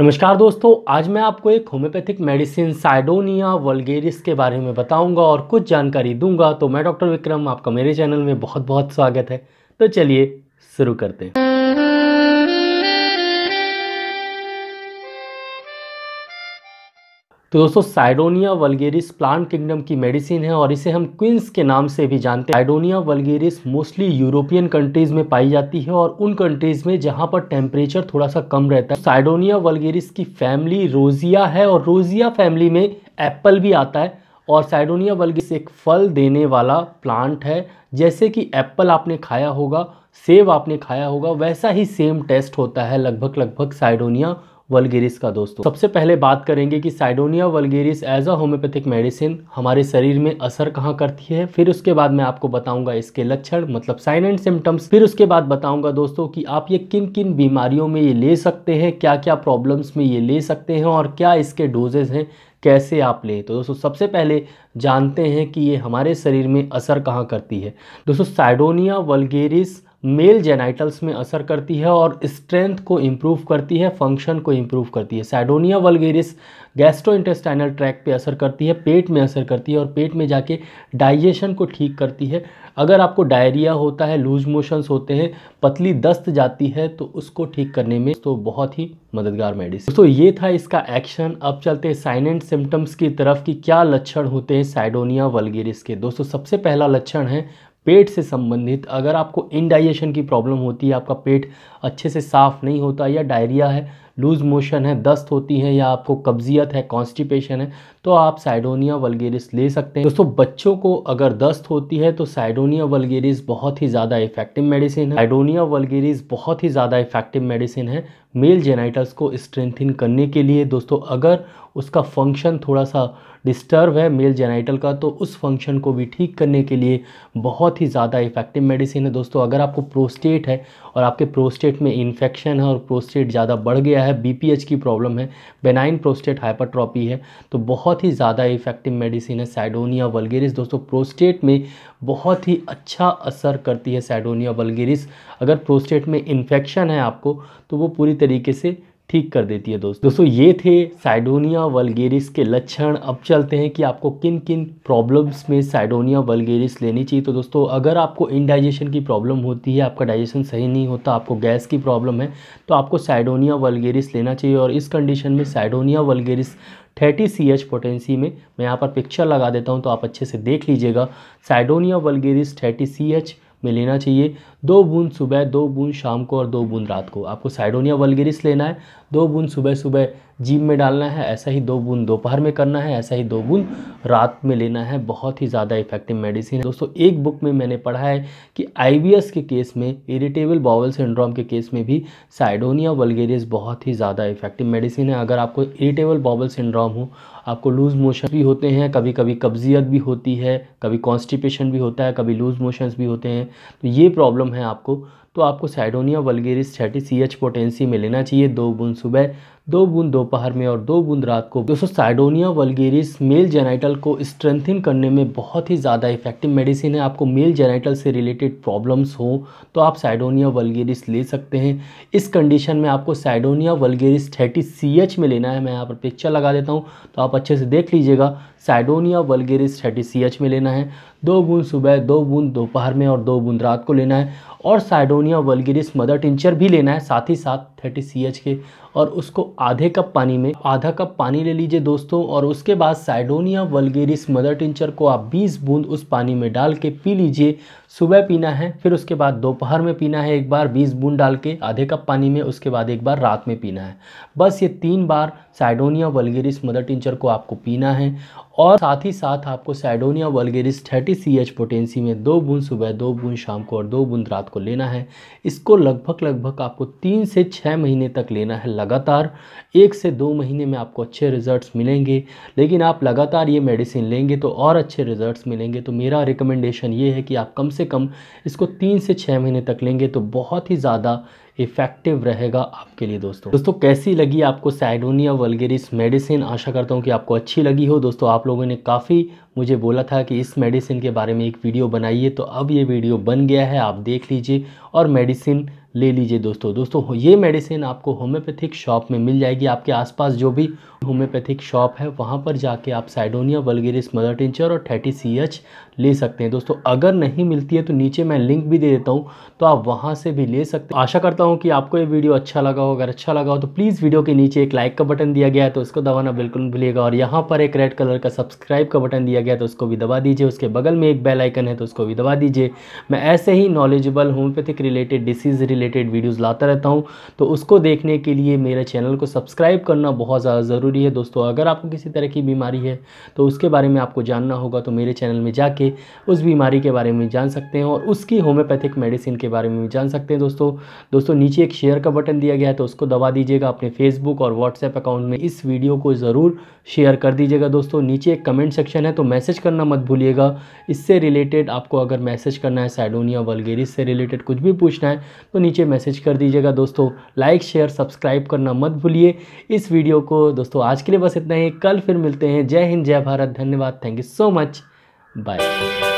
नमस्कार दोस्तों आज मैं आपको एक होम्योपैथिक मेडिसिन साइडोनिया वलगेरिस के बारे में बताऊंगा और कुछ जानकारी दूंगा तो मैं डॉक्टर विक्रम आपका मेरे चैनल में बहुत बहुत स्वागत है तो चलिए शुरू करते हैं तो दोस्तों साइडोनिया वलगेरिस प्लांट किंगडम की मेडिसिन है और इसे हम क्विंस के नाम से भी जानते हैं Cydonia vulgaris mostly European countries में पाई जाती है और उन कंट्रीज में जहां पर टेम्परेचर थोड़ा सा कम रहता है साइडोनिया वलगेरिस की फैमिली रोजिया है और रोजिया फैमिली में एप्पल भी आता है और साइडोनिया वलगेरिस एक फल देने वाला प्लांट है जैसे कि एप्पल आपने खाया होगा सेब आपने खाया होगा वैसा ही सेम टेस्ट होता है लगभग लगभग साइडोनिया वलगेरिस का दोस्तों सबसे पहले बात करेंगे कि Cydonia vulgaris as a homeopathic medicine हमारे शरीर में असर कहाँ करती है फिर उसके बाद मैं आपको बताऊंगा इसके लक्षण मतलब साइन एंड सिम्टम्स फिर उसके बाद बताऊंगा दोस्तों कि आप ये किन किन बीमारियों में ये ले सकते हैं क्या क्या प्रॉब्लम्स में ये ले सकते हैं और क्या इसके डोजेज हैं कैसे आप लें तो दोस्तों सबसे पहले जानते हैं कि ये हमारे शरीर में असर कहाँ करती है दोस्तों साइडोनिया वलगेरिस मेल जेनाइटल्स में असर करती है और स्ट्रेंथ को इम्प्रूव करती है फंक्शन को इम्प्रूव करती है Cydonia vulgaris gastro intestinal tract पे असर करती है पेट में असर करती है और पेट में जाके डाइजेशन को ठीक करती है अगर आपको डायरिया होता है लूज मोशंस होते हैं पतली दस्त जाती है तो उसको ठीक करने में तो बहुत ही मददगार मेडिसिन तो ये था इसका एक्शन अब चलते हैं साइन एंड सिम्टम्स की तरफ कि क्या लक्षण होते हैं साइडोनिया वलगेरिस के दोस्तों सबसे पहला लक्षण है पेट से संबंधित अगर आपको इनडाइजेशन की प्रॉब्लम होती है आपका पेट अच्छे से साफ़ नहीं होता या डायरिया है लूज़ मोशन है दस्त होती है या आपको कब्जियत है कॉन्स्टिपेशन है तो आप साइडोनिया वलगेरिस ले सकते हैं दोस्तों बच्चों को अगर दस्त होती है तो साइडोनिया वलगेरिस बहुत ही ज़्यादा इफेक्टिव मेडिसिन है साइडोनिया वलगेरिस बहुत ही ज़्यादा इफेक्टिव मेडिसिन है मेल जेनाइटल्स को स्ट्रेंथिन करने के लिए दोस्तों अगर उसका फंक्शन थोड़ा सा डिस्टर्ब है मेल जेनाइटल का तो उस फंक्शन को भी ठीक करने के लिए बहुत ही ज़्यादा इफेक्टिव मेडिसिन है दोस्तों अगर आपको प्रोस्टेट है और आपके प्रोस्टेट में इन्फेक्शन है और प्रोस्टेट ज़्यादा बढ़ गया है बी की प्रॉब्लम है बेनाइन प्रोस्टेट हाइपरट्रॉपी है तो बहुत ही ज़्यादा इफेक्टिव मेडिसिन है सैडोनिया वलगेरिस दोस्तों प्रोस्टेट में बहुत ही अच्छा असर करती है सैडोनिया वलगेरिस अगर प्रोस्टेट में इन्फेक्शन है आपको तो वो पूरी तरीके से ठीक कर देती है दोस्तों दोस्तों ये थे साइडोनिया वलगेरिस के लक्षण अब चलते हैं कि आपको किन किन प्रॉब्लम्स में साइडोनिया वलगेरिस लेनी चाहिए तो दोस्तों अगर आपको इनडाइजेशन की प्रॉब्लम होती है आपका डाइजेशन सही नहीं होता आपको गैस की प्रॉब्लम है तो आपको साइडोनिया वलगेरिस लेना चाहिए और इस कंडीशन में Cydonia vulgaris thirty C H potency में मैं यहाँ पर पिक्चर लगा देता हूँ तो आप अच्छे से देख लीजिएगा Cydonia vulgaris thirty C H में लेना चाहिए दो बूंद सुबह दो बूंद शाम को और दो बूंद रात को आपको साइडोनिया वलगेरिस लेना है दो बूंद सुबह सुबह जीम में डालना है ऐसा ही दो बूंद दोपहर में करना है ऐसा ही दो बूंद रात में लेना है बहुत ही ज़्यादा इफेक्टिव मेडिसिन है दोस्तों एक बुक में मैंने पढ़ा है कि आई के केस में इरिटेबल बॉवल सिंड्रोम के केस में भी साइडोनिया वलगेरिस बहुत ही ज़्यादा इफेक्टिव मेडिसिन है अगर आपको इरिटेबल बॉबल सिंड्रोम हो आपको लूज़ मोशन भी होते हैं कभी कभी कब्जियत भी होती है कभी कॉन्स्टिपेशन भी होता है कभी लूज़ मोशंस भी होते हैं तो ये प्रॉब्लम है आपको तो आपको साइडोनिया वलगेरिस छठी सी एच पोटेंसी में लेना चाहिए दो बूंद सुबह दो बूंद दोपहर में और दो बूंद रात को दोस्तों साइडोनिया वलगेरिस मेल जेनाइटल को स्ट्रेंथन करने में बहुत ही ज़्यादा इफेक्टिव मेडिसिन है आपको मेल जेनाइटल से रिलेटेड प्रॉब्लम्स हो तो आप साइडोनिया वलगेरिस ले सकते हैं इस कंडीशन में आपको Cydonia vulgaris thirty C H में लेना है मैं यहाँ पर पिक्चर लगा देता हूँ तो आप अच्छे से देख लीजिएगा Cydonia vulgaris thirty C H में लेना है दो बूंद सुबह दो बूंद दोपहर में और दो बूंद रात को लेना है और साइडोनिया वल्गिरिस मदर टिंचर भी लेना है साथ ही साथ थर्टी सी के और उसको आधे कप पानी में आधा कप पानी ले लीजिए दोस्तों और उसके बाद साइडोनिया वलगेरिस मदर टिंचर को आप 20 बूंद उस पानी में डाल के पी लीजिए सुबह पीना है फिर उसके बाद दोपहर में पीना है एक बार 20 बूंद डाल के आधे कप पानी में उसके बाद एक बार रात में पीना है बस ये तीन बार साइडोनिया वलगेरिस मदर टिंचर को आपको पीना है और साथ ही साथ आपको Cydonia vulgaris thirty C H potency में दो बूंद सुबह दो बूंद शाम को और दो बूंद रात को लेना है इसको लगभग लगभग आपको तीन से छः महीने तक लेना है लगातार एक से दो महीने में आपको अच्छे रिज़ल्ट्स मिलेंगे लेकिन आप लगातार ये मेडिसिन लेंगे तो और अच्छे रिज़ल्ट्स मिलेंगे तो मेरा रिकमेंडेशन ये है कि आप कम से कम इसको तीन से छः महीने तक लेंगे तो बहुत ही ज़्यादा इफेक्टिव रहेगा आपके लिए दोस्तों दोस्तों कैसी लगी आपको साइडोनिया वलगेरिस मेडिसिन आशा करता हूँ कि आपको अच्छी लगी हो दोस्तों आप लोगों ने काफ़ी मुझे बोला था कि इस मेडिसिन के बारे में एक वीडियो बनाइए तो अब ये वीडियो बन गया है आप देख लीजिए और मेडिसिन ले लीजिए दोस्तों दोस्तों ये मेडिसिन आपको होम्योपैथिक शॉप में मिल जाएगी आपके आसपास जो भी होम्योपैथिक शॉप है वहाँ पर जाके आप साइडोनिया वलगेरिस मदर टिंचर और थर्टी सी एच ले सकते हैं दोस्तों अगर नहीं मिलती है तो नीचे मैं लिंक भी दे देता हूँ तो आप वहाँ से भी ले सकते आशा करता हूँ कि आपको ये वीडियो अच्छा लगा हो अगर अच्छा लगा हो तो प्लीज़ वीडियो के नीचे एक लाइक का बटन दिया गया है तो उसको दबाना बिल्कुल भूलिएगा और यहाँ पर एक रेड कलर का सब्सक्राइब का बटन दिया गया तो उसको भी दबा दीजिए उसके बगल में एक बेलाइकन है तो उसको भी दबा दीजिए मैं ऐसे ही knowledgeable homeopathic related disease related videos लाता रहता हूँ तो उसको देखने के लिए मेरे चैनल को सब्सक्राइब करना बहुत ज़्यादा ज़रूरी है दोस्तों अगर आपको किसी तरह की बीमारी है तो उसके बारे में आपको जानना होगा तो मेरे चैनल में जाके उस बीमारी के बारे में जान सकते हैं और उसकी होम्योपैथिक मेडिसिन के बारे में भी जान सकते हैं दोस्तों दोस्तों नीचे एक शेयर का बटन दिया गया है तो उसको दबा दीजिएगा अपने फेसबुक और व्हाट्सएप अकाउंट में इस वीडियो को ज़रूर शेयर कर दीजिएगा दोस्तों नीचे एक कमेंट सेक्शन है तो मैसेज करना मत भूलिएगा इससे रिलेटेड आपको अगर मैसेज करना है साइडोनिया वलगेरिस से रिलेटेड कुछ भी पूछना है तो नीचे नीचे मैसेज कर दीजिएगा दोस्तों लाइक शेयर सब्सक्राइब करना मत भूलिए इस वीडियो को दोस्तों आज के लिए बस इतना ही कल फिर मिलते हैं जय हिंद जय भारत धन्यवाद thank you so much bye